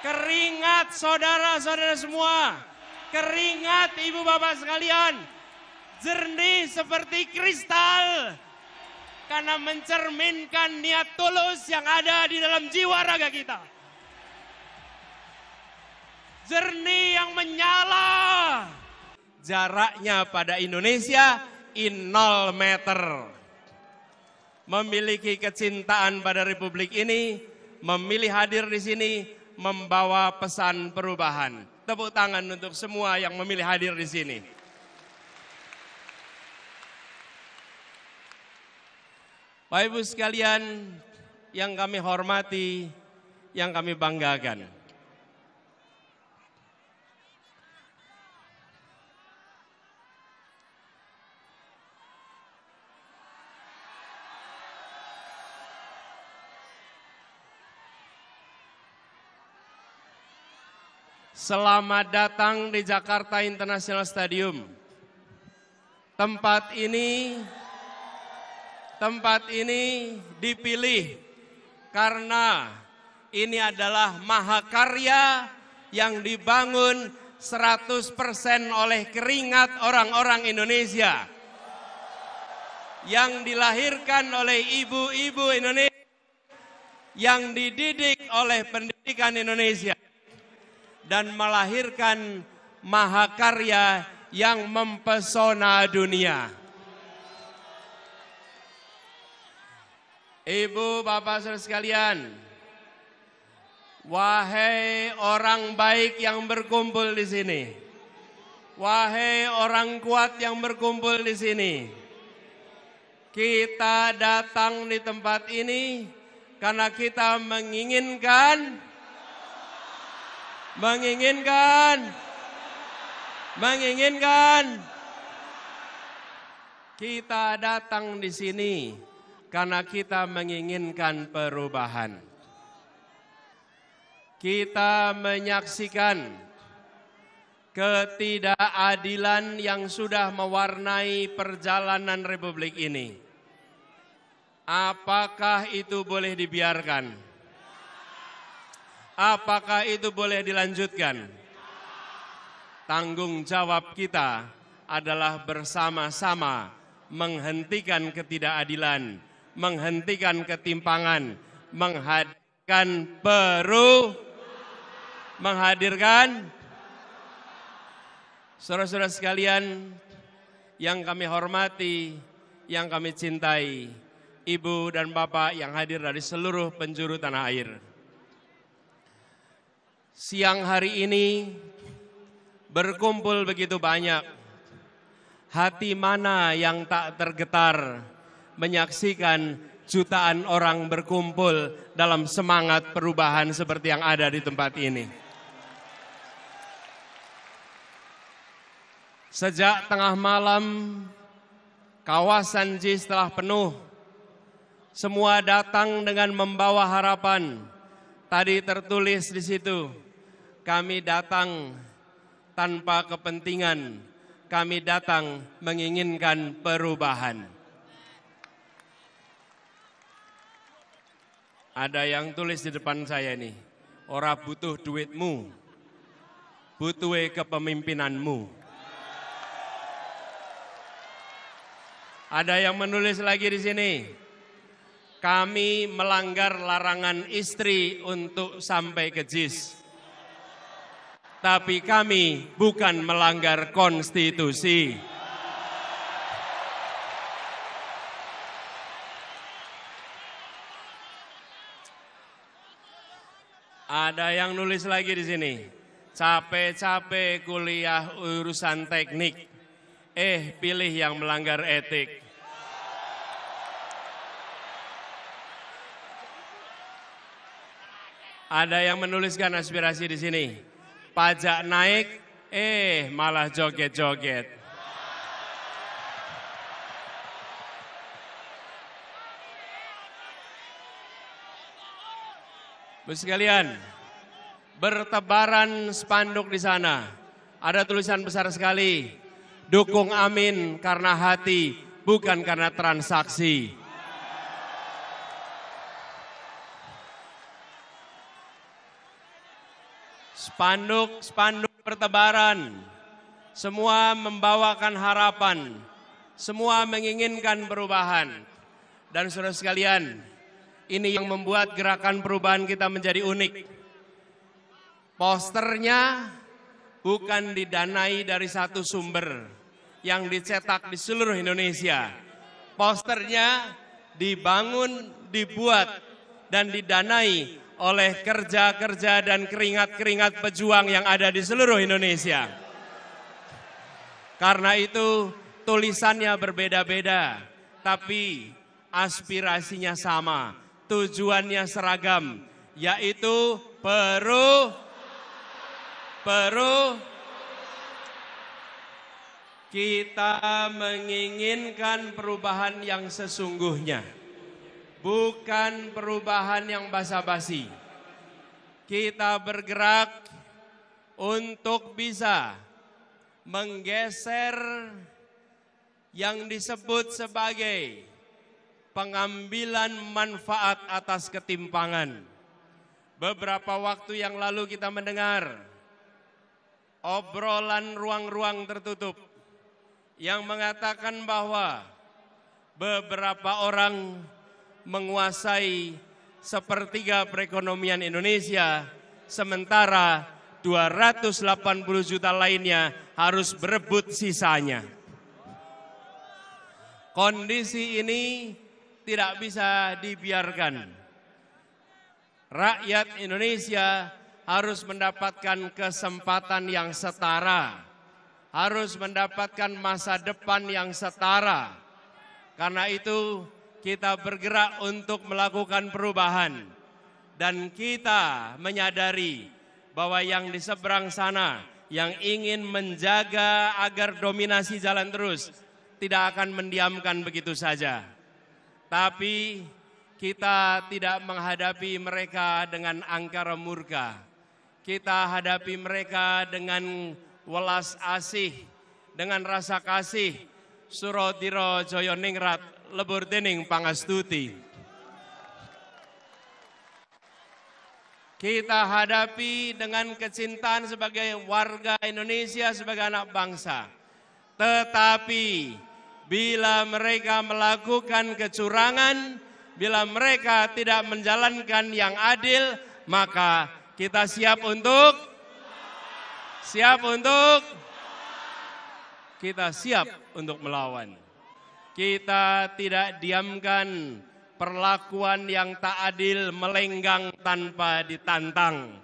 keringat saudara-saudara semua, keringat ibu bapak sekalian, jernih seperti kristal, karena mencerminkan niat tulus yang ada di dalam jiwa raga kita. Jernih yang menyala. Jaraknya pada Indonesia in 0 meter. Memiliki kecintaan pada republik ini, memilih hadir di sini membawa pesan perubahan. Tepuk tangan untuk semua yang memilih hadir di sini. Bapak Ibu sekalian yang kami hormati, yang kami banggakan. Selamat datang di Jakarta International Stadium. Tempat ini tempat ini dipilih karena ini adalah mahakarya yang dibangun 100% oleh keringat orang-orang Indonesia. Yang dilahirkan oleh ibu-ibu Indonesia yang dididik oleh pendidikan Indonesia dan melahirkan mahakarya yang mempesona dunia. Ibu, Bapak, Saudara sekalian, wahai orang baik yang berkumpul di sini, wahai orang kuat yang berkumpul di sini, kita datang di tempat ini karena kita menginginkan menginginkan menginginkan kita datang di sini karena kita menginginkan perubahan. Kita menyaksikan ketidakadilan yang sudah mewarnai perjalanan republik ini. Apakah itu boleh dibiarkan? Apakah itu boleh dilanjutkan? Tanggung jawab kita adalah bersama-sama menghentikan ketidakadilan, menghentikan ketimpangan, menghadirkan peru, menghadirkan Saudara-saudara sekalian yang kami hormati, yang kami cintai, ibu dan bapak yang hadir dari seluruh penjuru tanah air. Siang hari ini berkumpul begitu banyak. Hati mana yang tak tergetar menyaksikan jutaan orang berkumpul dalam semangat perubahan seperti yang ada di tempat ini. Sejak tengah malam, kawasan JIS telah penuh. Semua datang dengan membawa harapan Tadi tertulis di situ, kami datang tanpa kepentingan, kami datang menginginkan perubahan. Ada yang tulis di depan saya nih, ora butuh duitmu, butuh kepemimpinanmu. Ada yang menulis lagi di sini, kami melanggar larangan istri untuk sampai ke JIS. Tapi kami bukan melanggar konstitusi. Ada yang nulis lagi di sini. Capek-capek kuliah urusan teknik. Eh, pilih yang melanggar etik. Ada yang menuliskan aspirasi di sini. Pajak naik, eh malah joget-joget. Bu sekalian, bertebaran spanduk di sana. Ada tulisan besar sekali, dukung Amin karena hati, bukan karena transaksi. spanduk-spanduk pertebaran, semua membawakan harapan, semua menginginkan perubahan. Dan saudara sekalian, ini yang membuat gerakan perubahan kita menjadi unik. Posternya bukan didanai dari satu sumber yang dicetak di seluruh Indonesia. Posternya dibangun, dibuat, dan didanai oleh kerja-kerja dan keringat-keringat pejuang yang ada di seluruh Indonesia. Karena itu tulisannya berbeda-beda, tapi aspirasinya sama, tujuannya seragam, yaitu Peru Peru kita menginginkan perubahan yang sesungguhnya bukan perubahan yang basa-basi. Kita bergerak untuk bisa menggeser yang disebut sebagai pengambilan manfaat atas ketimpangan. Beberapa waktu yang lalu kita mendengar obrolan ruang-ruang tertutup yang mengatakan bahwa beberapa orang menguasai sepertiga perekonomian Indonesia, sementara 280 juta lainnya harus berebut sisanya. Kondisi ini tidak bisa dibiarkan. Rakyat Indonesia harus mendapatkan kesempatan yang setara, harus mendapatkan masa depan yang setara. Karena itu, kita bergerak untuk melakukan perubahan dan kita menyadari bahwa yang di seberang sana yang ingin menjaga agar dominasi jalan terus tidak akan mendiamkan begitu saja. Tapi kita tidak menghadapi mereka dengan angkara murka. Kita hadapi mereka dengan welas asih, dengan rasa kasih. surodiro Joyoningrat lebur dening pangastuti. Kita hadapi dengan kecintaan sebagai warga Indonesia, sebagai anak bangsa. Tetapi bila mereka melakukan kecurangan, bila mereka tidak menjalankan yang adil, maka kita siap untuk siap untuk kita siap untuk melawan. Kita tidak diamkan perlakuan yang tak adil melenggang tanpa ditantang.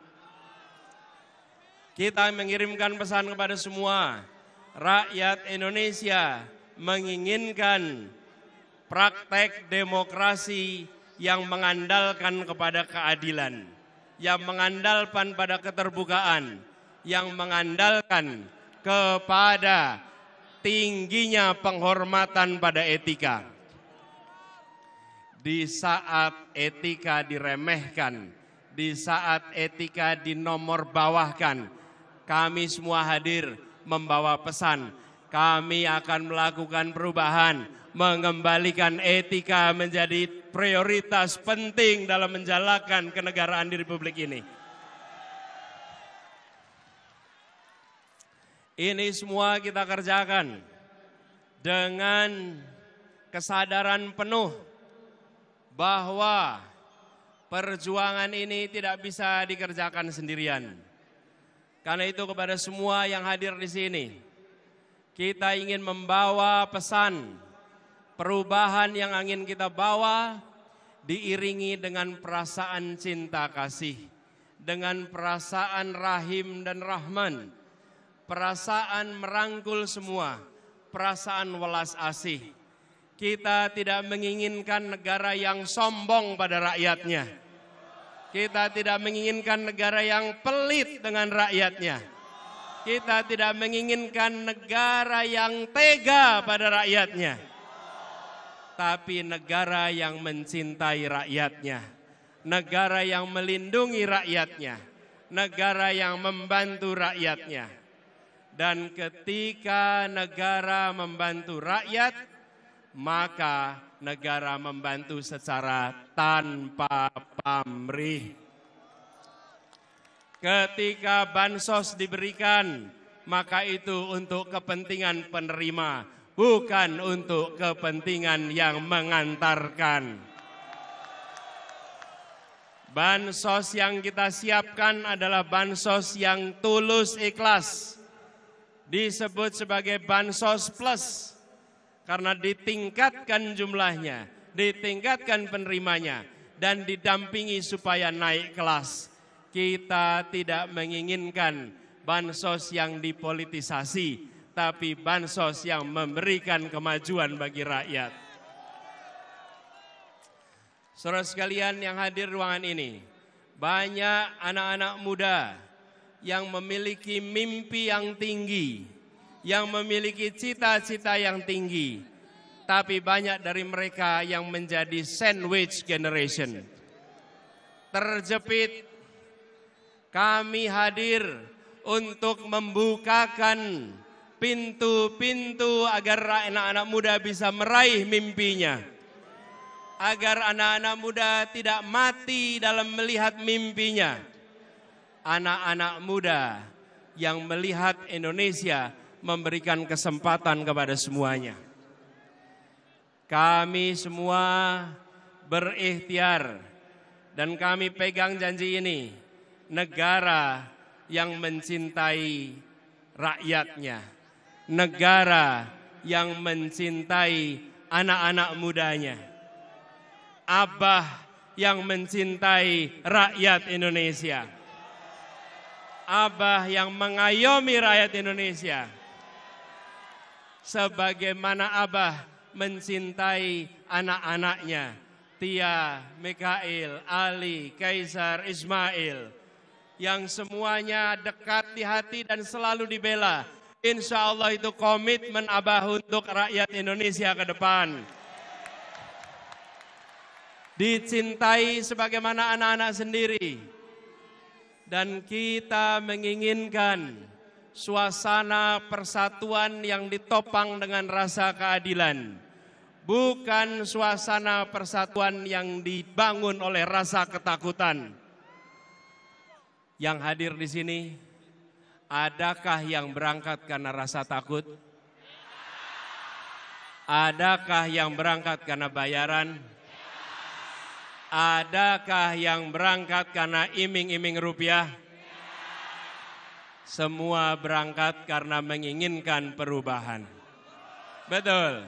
Kita mengirimkan pesan kepada semua rakyat Indonesia menginginkan praktek demokrasi yang mengandalkan kepada keadilan, yang mengandalkan pada keterbukaan, yang mengandalkan kepada tingginya penghormatan pada etika. Di saat etika diremehkan, di saat etika dinomor bawahkan kami semua hadir membawa pesan. Kami akan melakukan perubahan, mengembalikan etika menjadi prioritas penting dalam menjalankan kenegaraan di Republik ini. Ini semua kita kerjakan dengan kesadaran penuh bahwa perjuangan ini tidak bisa dikerjakan sendirian. Karena itu kepada semua yang hadir di sini, kita ingin membawa pesan perubahan yang ingin kita bawa diiringi dengan perasaan cinta kasih, dengan perasaan rahim dan rahman, perasaan merangkul semua, perasaan welas asih. Kita tidak menginginkan negara yang sombong pada rakyatnya. Kita tidak menginginkan negara yang pelit dengan rakyatnya. Kita tidak menginginkan negara yang tega pada rakyatnya. Tapi negara yang mencintai rakyatnya. Negara yang melindungi rakyatnya. Negara yang membantu rakyatnya dan ketika negara membantu rakyat, maka negara membantu secara tanpa pamrih. Ketika bansos diberikan, maka itu untuk kepentingan penerima, bukan untuk kepentingan yang mengantarkan. Bansos yang kita siapkan adalah bansos yang tulus ikhlas disebut sebagai bansos plus karena ditingkatkan jumlahnya, ditingkatkan penerimanya dan didampingi supaya naik kelas. Kita tidak menginginkan bansos yang dipolitisasi, tapi bansos yang memberikan kemajuan bagi rakyat. Saudara sekalian yang hadir ruangan ini, banyak anak-anak muda yang memiliki mimpi yang tinggi, yang memiliki cita-cita yang tinggi, tapi banyak dari mereka yang menjadi sandwich generation. Terjepit, kami hadir untuk membukakan pintu-pintu agar anak-anak muda bisa meraih mimpinya. Agar anak-anak muda tidak mati dalam melihat mimpinya anak-anak muda yang melihat Indonesia memberikan kesempatan kepada semuanya. Kami semua berikhtiar dan kami pegang janji ini, negara yang mencintai rakyatnya, negara yang mencintai anak-anak mudanya. Abah yang mencintai rakyat Indonesia. Abah yang mengayomi rakyat Indonesia. Sebagaimana Abah mencintai anak-anaknya. Tia, Mikail, Ali, Kaisar, Ismail. Yang semuanya dekat di hati dan selalu dibela. Insya Allah itu komitmen Abah untuk rakyat Indonesia ke depan. Dicintai sebagaimana anak-anak sendiri dan kita menginginkan suasana persatuan yang ditopang dengan rasa keadilan. Bukan suasana persatuan yang dibangun oleh rasa ketakutan. Yang hadir di sini, adakah yang berangkat karena rasa takut? Adakah yang berangkat karena bayaran? Adakah yang berangkat karena iming-iming rupiah? Semua berangkat karena menginginkan perubahan. Betul.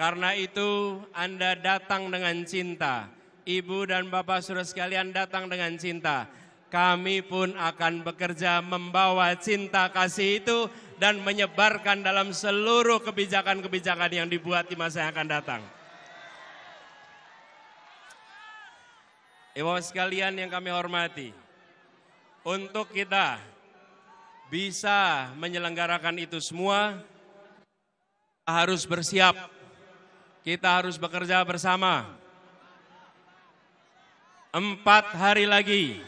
Karena itu Anda datang dengan cinta. Ibu dan Bapak suruh sekalian datang dengan cinta. Kami pun akan bekerja membawa cinta kasih itu dan menyebarkan dalam seluruh kebijakan-kebijakan yang dibuat di masa yang akan datang. Ibu sekalian yang kami hormati, untuk kita bisa menyelenggarakan itu semua, harus bersiap, kita harus bekerja bersama. Empat hari lagi,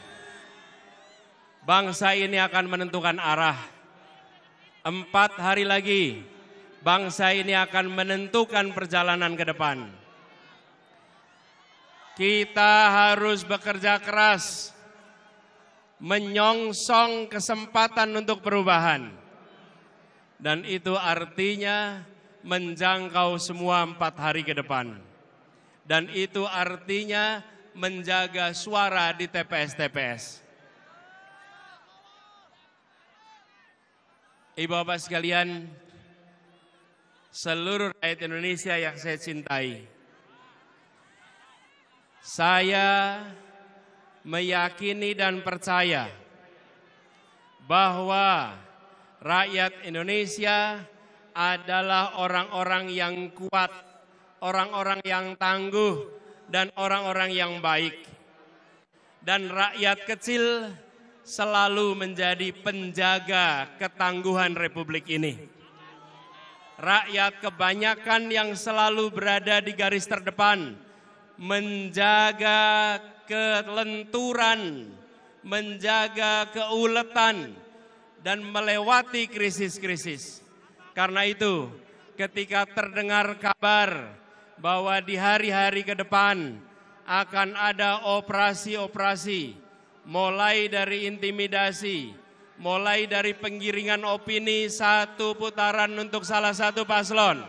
bangsa ini akan menentukan arah. Empat hari lagi, bangsa ini akan menentukan perjalanan ke depan. Kita harus bekerja keras menyongsong kesempatan untuk perubahan. Dan itu artinya menjangkau semua empat hari ke depan. Dan itu artinya menjaga suara di TPS-TPS. Ibu bapak sekalian, seluruh rakyat Indonesia yang saya cintai, saya meyakini dan percaya bahwa rakyat Indonesia adalah orang-orang yang kuat, orang-orang yang tangguh, dan orang-orang yang baik. Dan rakyat kecil selalu menjadi penjaga ketangguhan Republik ini. Rakyat kebanyakan yang selalu berada di garis terdepan menjaga kelenturan, menjaga keuletan, dan melewati krisis-krisis. Karena itu, ketika terdengar kabar bahwa di hari-hari ke depan akan ada operasi-operasi, mulai dari intimidasi, mulai dari penggiringan opini satu putaran untuk salah satu paslon.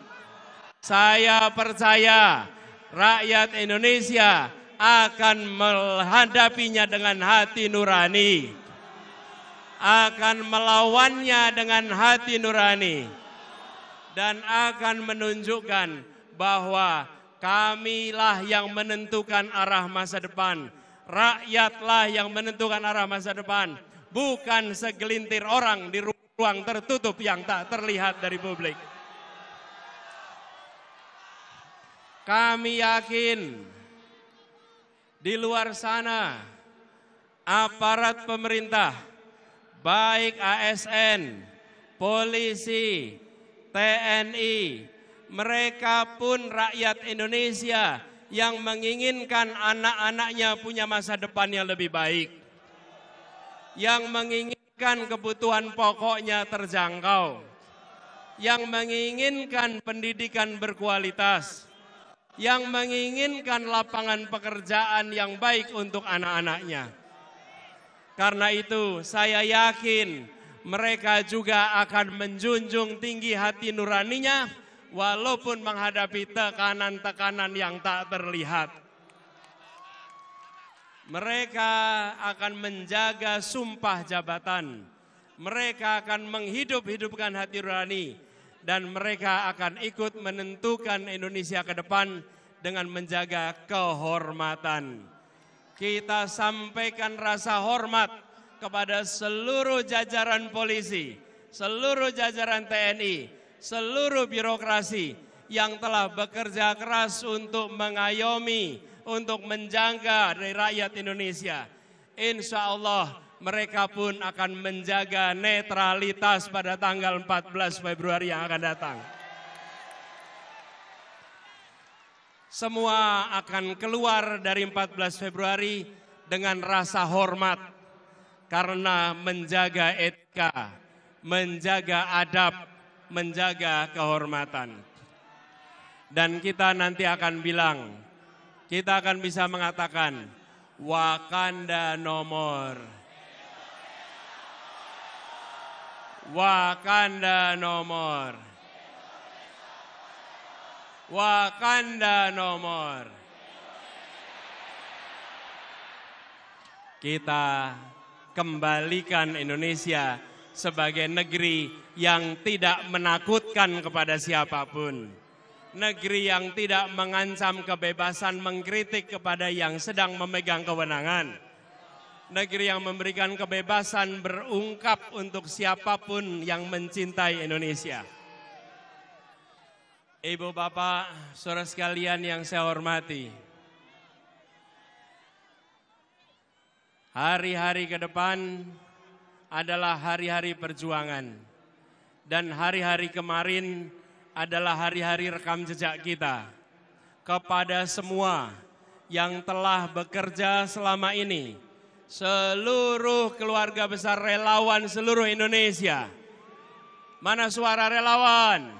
Saya percaya rakyat Indonesia akan menghadapinya dengan hati nurani, akan melawannya dengan hati nurani, dan akan menunjukkan bahwa kamilah yang menentukan arah masa depan, rakyatlah yang menentukan arah masa depan, bukan segelintir orang di ruang tertutup yang tak terlihat dari publik. Kami yakin di luar sana aparat pemerintah baik ASN, polisi, TNI, mereka pun rakyat Indonesia yang menginginkan anak-anaknya punya masa depan yang lebih baik. Yang menginginkan kebutuhan pokoknya terjangkau. Yang menginginkan pendidikan berkualitas yang menginginkan lapangan pekerjaan yang baik untuk anak-anaknya. Karena itu, saya yakin mereka juga akan menjunjung tinggi hati nuraninya, walaupun menghadapi tekanan-tekanan yang tak terlihat. Mereka akan menjaga sumpah jabatan. Mereka akan menghidup-hidupkan hati nurani dan mereka akan ikut menentukan Indonesia ke depan dengan menjaga kehormatan. Kita sampaikan rasa hormat kepada seluruh jajaran polisi, seluruh jajaran TNI, seluruh birokrasi yang telah bekerja keras untuk mengayomi, untuk menjaga dari rakyat Indonesia. Insya Allah mereka pun akan menjaga netralitas pada tanggal 14 Februari yang akan datang. Semua akan keluar dari 14 Februari dengan rasa hormat karena menjaga etika, menjaga adab, menjaga kehormatan. Dan kita nanti akan bilang, kita akan bisa mengatakan Wakanda nomor Wakanda nomor. Wakanda nomor. Kita kembalikan Indonesia sebagai negeri yang tidak menakutkan kepada siapapun. Negeri yang tidak mengancam kebebasan mengkritik kepada yang sedang memegang kewenangan negeri yang memberikan kebebasan berungkap untuk siapapun yang mencintai Indonesia. Ibu bapak, saudara sekalian yang saya hormati. Hari-hari ke depan adalah hari-hari perjuangan. Dan hari-hari kemarin adalah hari-hari rekam jejak kita. Kepada semua yang telah bekerja selama ini seluruh keluarga besar relawan seluruh Indonesia. Mana suara relawan?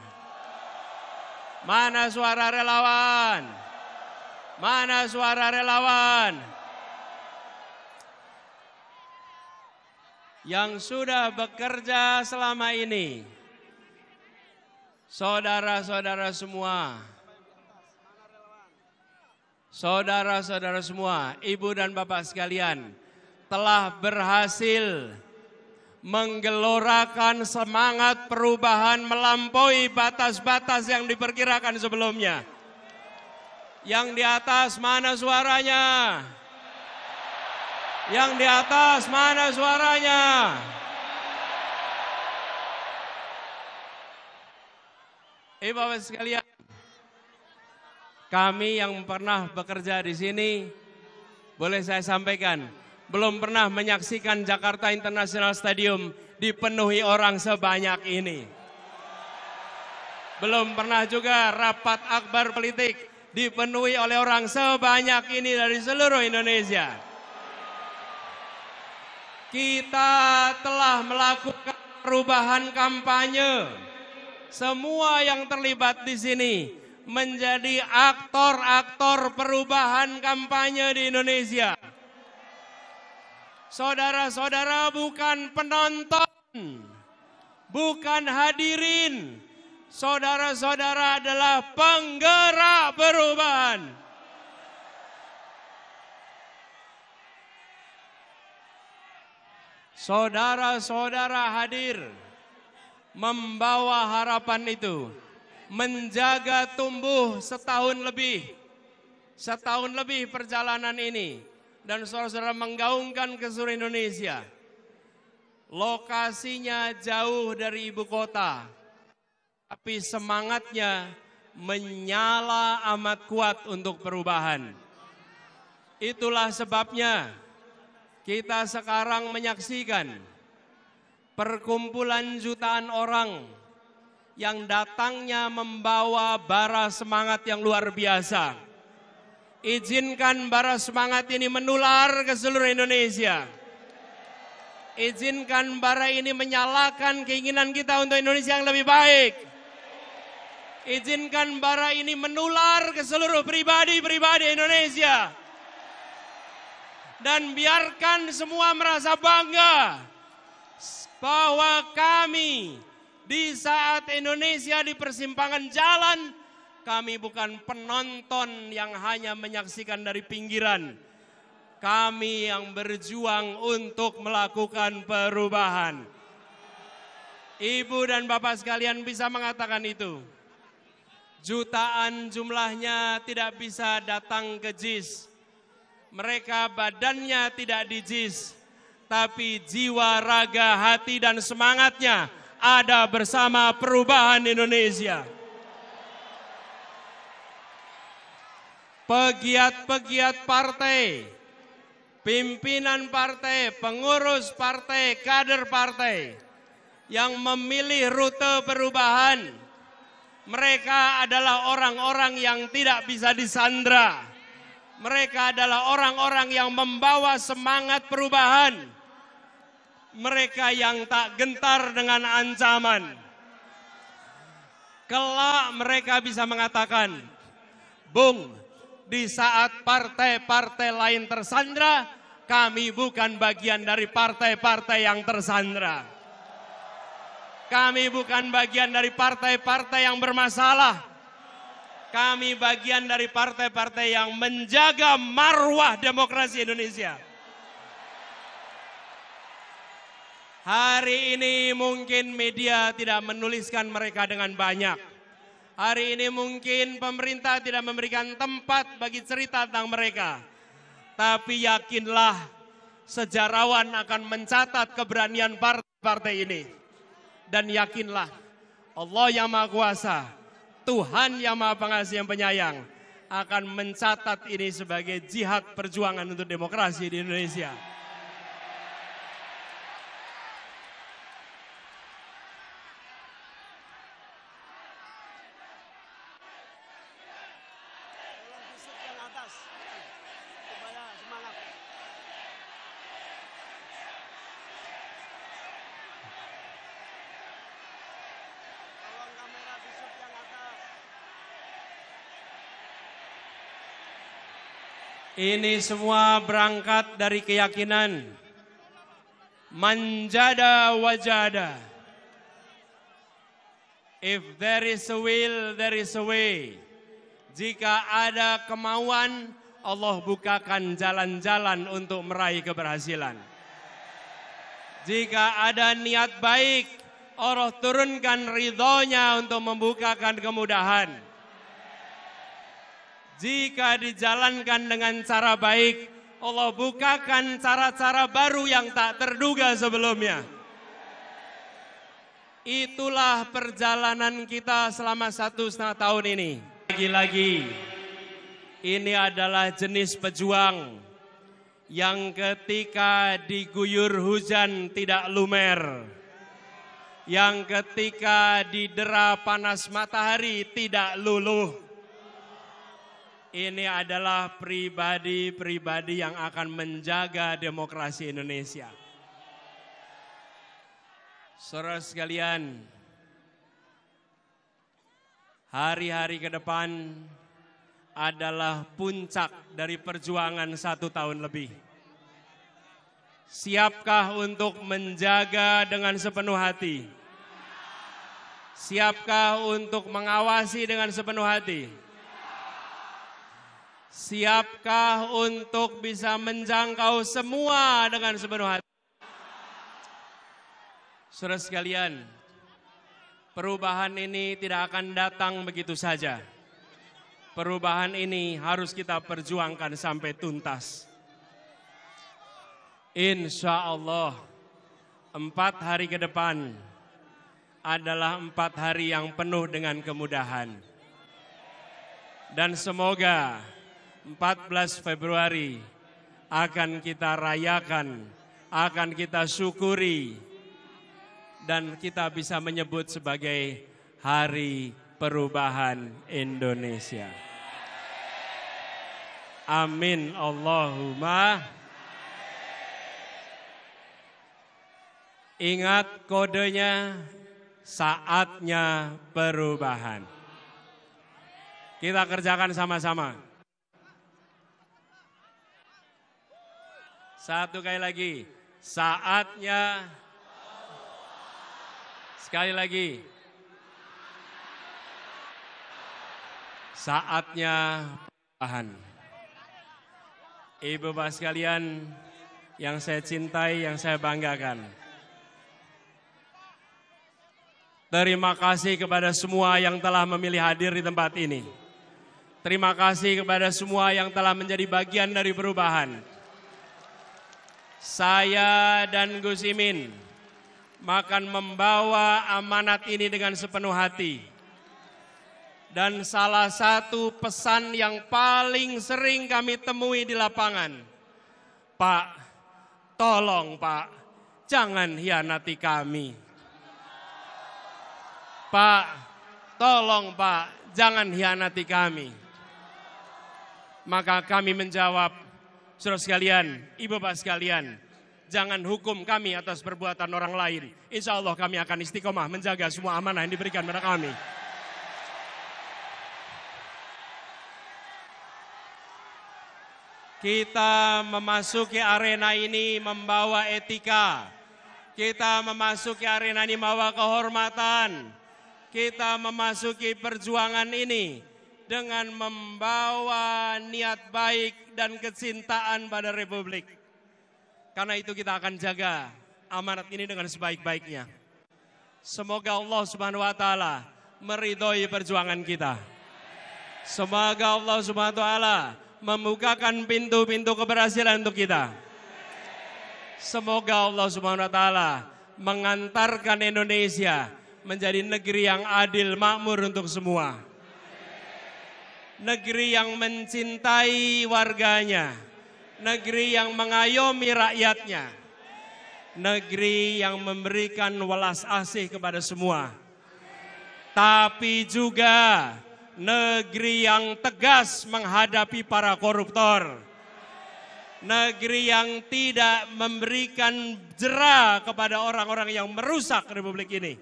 Mana suara relawan? Mana suara relawan? Yang sudah bekerja selama ini. Saudara-saudara semua. Saudara-saudara semua, ibu dan bapak sekalian, telah berhasil menggelorakan semangat perubahan melampaui batas-batas yang diperkirakan sebelumnya. Yang di atas mana suaranya? Yang di atas mana suaranya? Ibu eh, bapak sekalian, kami yang pernah bekerja di sini, boleh saya sampaikan, belum pernah menyaksikan Jakarta International Stadium dipenuhi orang sebanyak ini. Belum pernah juga rapat akbar politik dipenuhi oleh orang sebanyak ini dari seluruh Indonesia. Kita telah melakukan perubahan kampanye. Semua yang terlibat di sini menjadi aktor-aktor perubahan kampanye di Indonesia Saudara-saudara bukan penonton, bukan hadirin. Saudara-saudara adalah penggerak perubahan. Saudara-saudara hadir membawa harapan itu, menjaga tumbuh setahun lebih. Setahun lebih perjalanan ini dan saudara-saudara menggaungkan ke seluruh Indonesia. Lokasinya jauh dari ibu kota, tapi semangatnya menyala amat kuat untuk perubahan. Itulah sebabnya kita sekarang menyaksikan perkumpulan jutaan orang yang datangnya membawa bara semangat yang luar biasa Izinkan bara semangat ini menular ke seluruh Indonesia. Izinkan bara ini menyalakan keinginan kita untuk Indonesia yang lebih baik. Izinkan bara ini menular ke seluruh pribadi-pribadi Indonesia. Dan biarkan semua merasa bangga bahwa kami di saat Indonesia di persimpangan jalan kami bukan penonton yang hanya menyaksikan dari pinggiran. Kami yang berjuang untuk melakukan perubahan. Ibu dan bapak sekalian bisa mengatakan itu. Jutaan jumlahnya tidak bisa datang ke JIS. Mereka badannya tidak di JIS, tapi jiwa, raga, hati, dan semangatnya ada bersama perubahan Indonesia. pegiat-pegiat partai, pimpinan partai, pengurus partai, kader partai yang memilih rute perubahan. Mereka adalah orang-orang yang tidak bisa disandra. Mereka adalah orang-orang yang membawa semangat perubahan. Mereka yang tak gentar dengan ancaman kelak mereka bisa mengatakan, Bung, di saat partai-partai lain tersandra, kami bukan bagian dari partai-partai yang tersandra. Kami bukan bagian dari partai-partai yang bermasalah. Kami bagian dari partai-partai yang menjaga marwah demokrasi Indonesia. Hari ini mungkin media tidak menuliskan mereka dengan banyak. Hari ini mungkin pemerintah tidak memberikan tempat bagi cerita tentang mereka. Tapi yakinlah sejarawan akan mencatat keberanian partai-partai ini. Dan yakinlah Allah yang Maha Kuasa, Tuhan yang Maha Pengasih yang Penyayang akan mencatat ini sebagai jihad perjuangan untuk demokrasi di Indonesia. Ini semua berangkat dari keyakinan manjada wajada. If there is a will, there is a way. Jika ada kemauan, Allah bukakan jalan-jalan untuk meraih keberhasilan. Jika ada niat baik, Allah turunkan ridhonya untuk membukakan kemudahan. Jika dijalankan dengan cara baik, Allah bukakan cara-cara baru yang tak terduga sebelumnya. Itulah perjalanan kita selama satu setengah tahun ini. Lagi-lagi, ini adalah jenis pejuang yang ketika diguyur hujan tidak lumer, yang ketika didera panas matahari tidak luluh, ini adalah pribadi-pribadi yang akan menjaga demokrasi Indonesia. Saudara sekalian, hari-hari ke depan adalah puncak dari perjuangan satu tahun lebih. Siapkah untuk menjaga dengan sepenuh hati? Siapkah untuk mengawasi dengan sepenuh hati? Siapkah untuk bisa menjangkau semua dengan sepenuh hati? Saudara sekalian, perubahan ini tidak akan datang begitu saja. Perubahan ini harus kita perjuangkan sampai tuntas. Insya Allah, empat hari ke depan adalah empat hari yang penuh dengan kemudahan. Dan semoga 14 Februari akan kita rayakan, akan kita syukuri, dan kita bisa menyebut sebagai Hari Perubahan Indonesia. Amin Allahumma. Ingat kodenya saatnya perubahan. Kita kerjakan sama-sama. Satu kali lagi. Saatnya. Sekali lagi. Saatnya perubahan. Ibu bapak sekalian yang saya cintai, yang saya banggakan. Terima kasih kepada semua yang telah memilih hadir di tempat ini. Terima kasih kepada semua yang telah menjadi bagian dari perubahan saya dan Gus Imin akan membawa amanat ini dengan sepenuh hati. Dan salah satu pesan yang paling sering kami temui di lapangan, Pak, tolong Pak, jangan hianati kami. Pak, tolong Pak, jangan hianati kami. Maka kami menjawab, Saudara sekalian, ibu bapak sekalian, jangan hukum kami atas perbuatan orang lain. Insya Allah kami akan istiqomah menjaga semua amanah yang diberikan kepada kami. Kita memasuki arena ini membawa etika. Kita memasuki arena ini membawa kehormatan. Kita memasuki perjuangan ini dengan membawa niat baik dan kecintaan pada Republik. Karena itu kita akan jaga amanat ini dengan sebaik-baiknya. Semoga Allah Subhanahu wa taala meridhoi perjuangan kita. Semoga Allah Subhanahu wa taala membukakan pintu-pintu keberhasilan untuk kita. Semoga Allah Subhanahu wa taala mengantarkan Indonesia menjadi negeri yang adil makmur untuk semua negeri yang mencintai warganya, negeri yang mengayomi rakyatnya, negeri yang memberikan welas asih kepada semua, tapi juga negeri yang tegas menghadapi para koruptor, negeri yang tidak memberikan jerah kepada orang-orang yang merusak Republik ini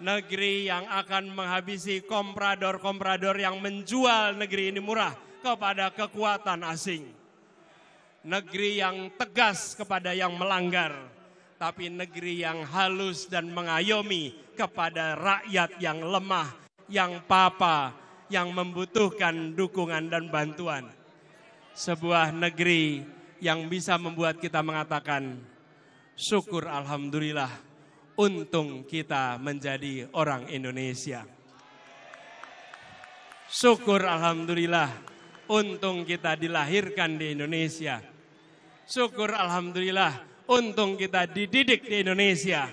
negeri yang akan menghabisi komprador-komprador yang menjual negeri ini murah kepada kekuatan asing. Negeri yang tegas kepada yang melanggar, tapi negeri yang halus dan mengayomi kepada rakyat yang lemah, yang papa, yang membutuhkan dukungan dan bantuan. Sebuah negeri yang bisa membuat kita mengatakan, syukur Alhamdulillah untung kita menjadi orang Indonesia. Syukur alhamdulillah, untung kita dilahirkan di Indonesia. Syukur alhamdulillah, untung kita dididik di Indonesia.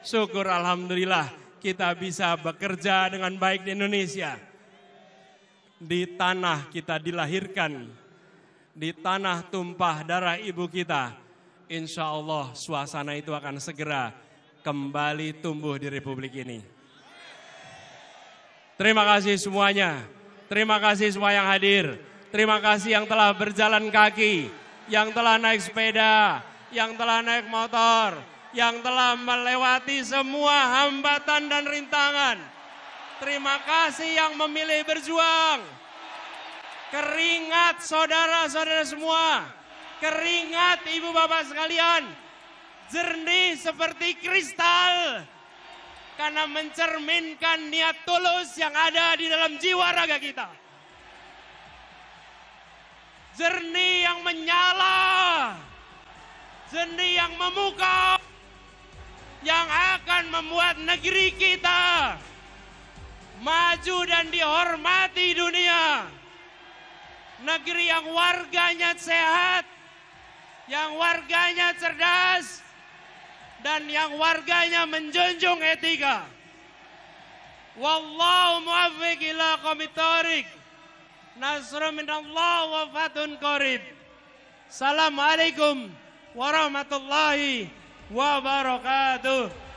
Syukur alhamdulillah, kita bisa bekerja dengan baik di Indonesia. Di tanah kita dilahirkan, di tanah tumpah darah ibu kita. Insya Allah suasana itu akan segera kembali tumbuh di republik ini. Terima kasih semuanya. Terima kasih semua yang hadir. Terima kasih yang telah berjalan kaki, yang telah naik sepeda, yang telah naik motor, yang telah melewati semua hambatan dan rintangan. Terima kasih yang memilih berjuang. Keringat saudara-saudara semua, keringat ibu bapak sekalian, jernih seperti kristal karena mencerminkan niat tulus yang ada di dalam jiwa raga kita. Jernih yang menyala, jernih yang memukau, yang akan membuat negeri kita maju dan dihormati dunia. Negeri yang warganya sehat, yang warganya cerdas, dan yang warganya menjunjung etika. Wallahu muwaffiq ila qomitarik. Nasrun minallah wa fatun qarib. Assalamualaikum warahmatullahi wabarakatuh.